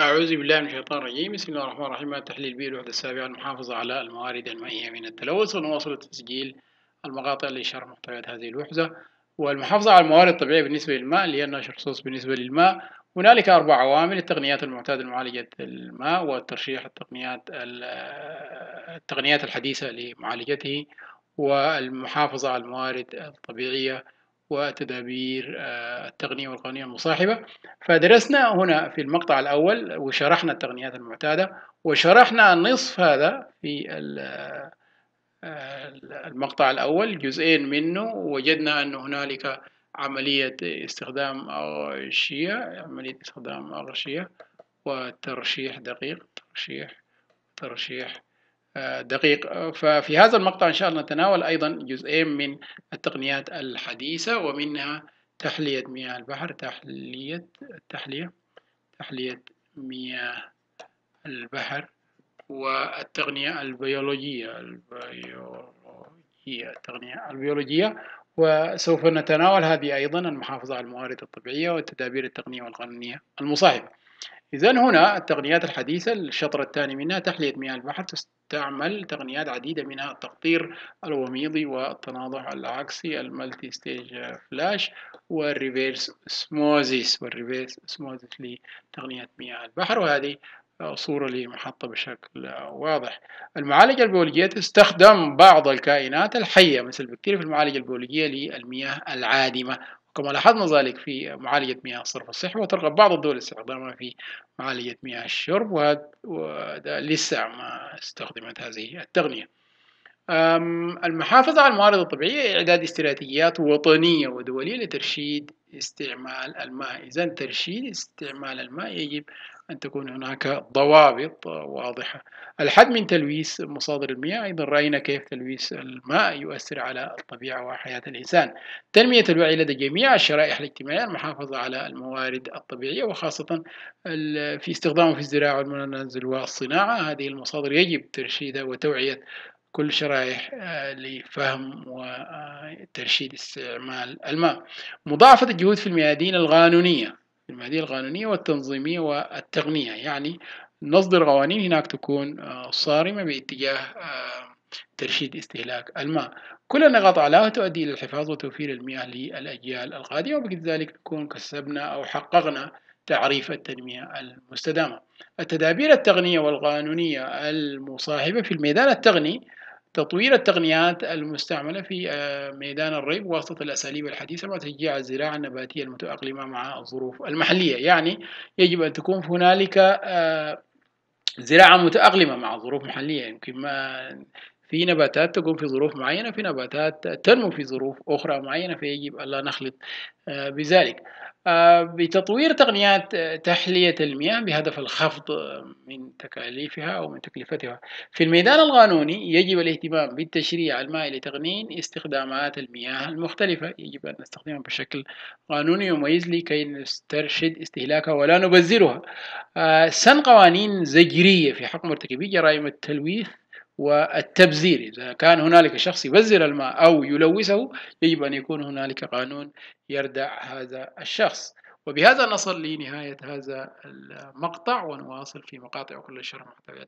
أعوذ بالله من الشيطان الرجيم بسم الله الرحمن الرحيم التحليل به الوحدة السابعة المحافظة على الموارد المائية من التلوث ونواصل تسجيل المقاطع لشرح محتويات هذه الوحدة والمحافظة على الموارد الطبيعية بالنسبة للماء اللي هي النشر صوص بالنسبة للماء هنالك أربع عوامل التقنيات المعتادة لمعالجة الماء والترشيح التقنيات التقنيات الحديثة لمعالجته والمحافظة على الموارد الطبيعية وتدابير آه، التقنية والقوانين المصاحبة فدرسنا هنا في المقطع الأول وشرحنا التقنيات المعتادة وشرحنا النصف هذا في آه، المقطع الأول جزئين منه وجدنا أن هنالك عملية استخدام أغشية عملية استخدام أغشية وترشيح دقيق ترشيح ترشيح آه، دقيق ففي هذا المقطع إن شاء الله نتناول أيضا جزئين من التقنيات الحديثة ومنها تحلية مياه البحر تحلية التحلية تحلية مياه البحر والتقنية البيولوجية البيولوجية التقنية البيولوجية وسوف نتناول هذه أيضا المحافظة على الموارد الطبيعية والتدابير التقنية والقانونية المصاحبة إذا هنا التقنيات الحديثة الشطر الثاني منها تحلية مياه البحر تستعمل تقنيات عديدة منها التقطير الوميضي والتناضح العكسي المالتي ستيج فلاش والريفيرس سموزيس والريفيرس سموزيس لتقنية مياه البحر وهذه آه، صورة لمحطة بشكل واضح المعالجة البيولوجية تستخدم بعض الكائنات الحية مثل البكتيريا في المعالجة البيولوجية للمياه العادمة كما لاحظنا ذلك في معالجة مياه الصرف الصحي وترغب بعض الدول استخدامها في معالجة مياه الشرب وهذا لسه ما استخدمت هذه التقنية المحافظة على الموارد الطبيعية إعداد استراتيجيات وطنية ودولية لترشيد استعمال الماء إذا ترشيد استعمال الماء يجب أن تكون هناك ضوابط واضحة الحد من تلويث مصادر المياه أيضا رأينا كيف تلويث الماء يؤثر على الطبيعة وحياة الإنسان تنمية الوعي لدى جميع الشرائح الاجتماعية المحافظة على الموارد الطبيعية وخاصة في استخدامه في الزراعة والمنازل والصناعة هذه المصادر يجب ترشيدها وتوعية كل شرائح آه، لفهم وترشيد استعمال الماء مضاعفة الجهود في الميادين القانونية المهدية القانونية والتنظيمية والتقنية يعني نصدر قوانين هناك تكون آه، صارمة باتجاه آه، ترشيد استهلاك الماء كل النقاط علىها تؤدي إلى الحفاظ وتوفير المياه للأجيال القادمة وبذلك نكون كسبنا أو حققنا تعريف التنمية المستدامة التدابير التقنية والقانونية المصاحبة في الميدان التقني تطوير التقنيات المستعملة في آه، ميدان الري بواسطة الأساليب الحديثة مع تشجيع الزراعة النباتية المتأقلمة مع الظروف المحلية يعني يجب أن تكون هنالك آه، زراعة متأقلمة مع الظروف المحلية يمكن ما في نباتات تكون في ظروف معينة في نباتات تنمو في ظروف أخرى معينة فيجب ألا نخلط آه، بذلك آه، بتطوير تقنيات آه، تحلية المياه بهدف الخفض من تكاليفها أو من تكلفتها في الميدان القانوني يجب الاهتمام بالتشريع المائي لتقنين استخدامات المياه المختلفة يجب أن نستخدمها بشكل قانوني يميز لكي نسترشد استهلاكها ولا نبذرها سن قوانين زجرية في حق مرتكبي جرائم التلويث والتبذير إذا كان هنالك شخص يبذر الماء أو يلوثه يجب أن يكون هنالك قانون يردع هذا الشخص وبهذا نصل لنهاية هذا المقطع ونواصل في مقاطع كل الشر محتويات